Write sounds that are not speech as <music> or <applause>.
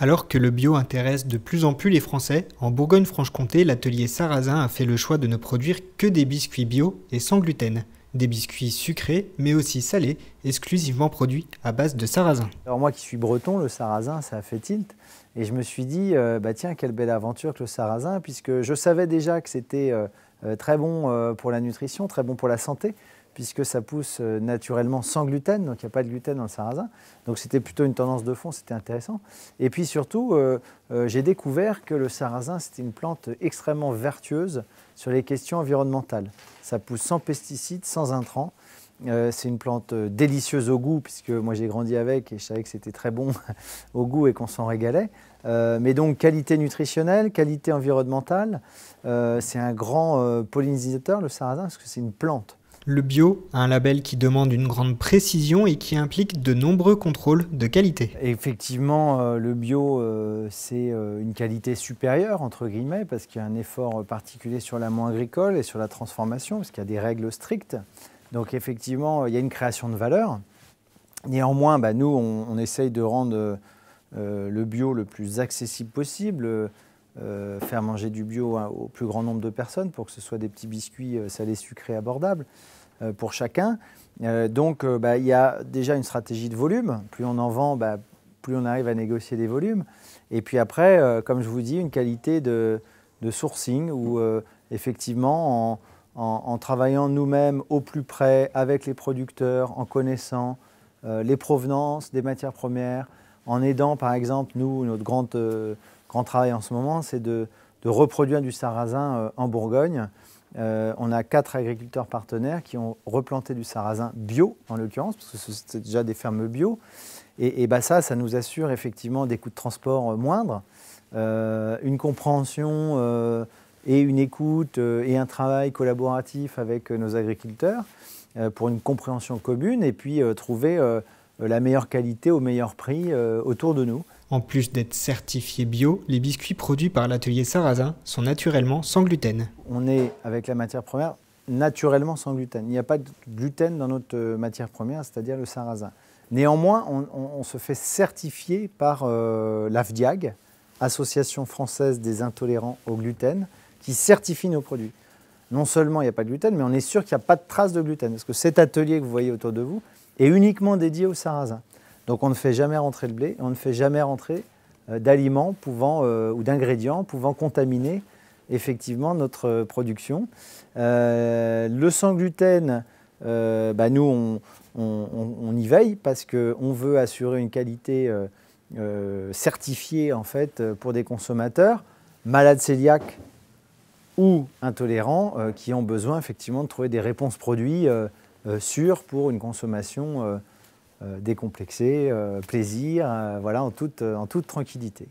Alors que le bio intéresse de plus en plus les Français, en Bourgogne-Franche-Comté, l'atelier Sarrazin a fait le choix de ne produire que des biscuits bio et sans gluten. Des biscuits sucrés, mais aussi salés, exclusivement produits à base de sarrasin. Alors moi qui suis breton, le sarrasin, ça a fait tilt. Et je me suis dit, euh, bah tiens, quelle belle aventure que le sarrasin, puisque je savais déjà que c'était euh, euh, très bon euh, pour la nutrition, très bon pour la santé, puisque ça pousse euh, naturellement sans gluten, donc il n'y a pas de gluten dans le sarrasin. Donc c'était plutôt une tendance de fond, c'était intéressant. Et puis surtout, j'ai découvert que le sarrasin, c'était une plante extrêmement vertueuse sur les questions environnementales. Ça pousse sans pesticides, sans intrants, euh, c'est une plante euh, délicieuse au goût, puisque moi j'ai grandi avec et je savais que c'était très bon <laughs> au goût et qu'on s'en régalait. Euh, mais donc qualité nutritionnelle, qualité environnementale, c'est un grand pollinisateur le sarrasin, parce que c'est une plante. Le bio a un label qui demande une grande précision et qui implique de nombreux contrôles de qualité. Effectivement, le bio, c'est une qualité supérieure, entre guillemets, parce qu'il y a un effort particulier sur l'amont agricole et sur la transformation, parce qu'il y a des règles strictes. Donc effectivement, il y a une création de valeur. Néanmoins, bah, nous, on, essaye de rendre euh, le bio le plus accessible possible, euh, faire manger du bio au plus grand nombre de personnes pour que ce soit des petits biscuits euh, salés sucrés abordables pour chacun. donc bah, il y a déjà une stratégie de volume. Plus on en vend, bah, plus on arrive à négocier des volumes. Et puis après, comme je vous dis, une qualité de, sourcing où effectivement, en, en, travaillant nous-mêmes au plus près avec les producteurs, en connaissant euh, les provenances des matières premières, en aidant par exemple, nous, notre grand, euh, grand travail en ce moment, c'est de, reproduire du sarrasin euh, en Bourgogne. on a quatre agriculteurs partenaires qui ont replanté du sarrasin bio, en l'occurrence, parce que c'était déjà des fermes bio. Et, et bah ça, ça nous assure effectivement des coûts de transport moindres, une compréhension et une écoute euh, et un travail collaboratif avec euh, nos agriculteurs euh, pour une compréhension commune et puis trouver la meilleure qualité au meilleur prix autour de nous. En plus d'être certifié bio, les biscuits produits par l'atelier Sarrazin sont naturellement sans gluten. On est avec la matière première naturellement sans gluten. Il n'y a pas de gluten dans notre matière première, c'est-à-dire le sarrasin. Néanmoins, on, se fait certifier par l'AFDIAG, Association française des intolérants au gluten, qui certifie nos produits. Non seulement il n'y a pas de gluten, mais on est sûr qu'il n'y a pas de trace de gluten. Parce que cet atelier que vous voyez autour de vous est uniquement dédié au sarrasin. Donc on ne fait jamais rentrer le blé, on ne fait jamais rentrer euh, d'aliments pouvant, euh, ou d'ingrédients pouvant contaminer effectivement notre euh, production. le sans gluten, bah, nous, on, y veille parce qu'on veut assurer une qualité certifiée en fait pour des consommateurs. Malades cœliaques, ou intolérants euh, qui ont besoin effectivement de trouver des réponses produits euh, euh, sûres pour une consommation décomplexée, plaisir, voilà, en toute tranquillité.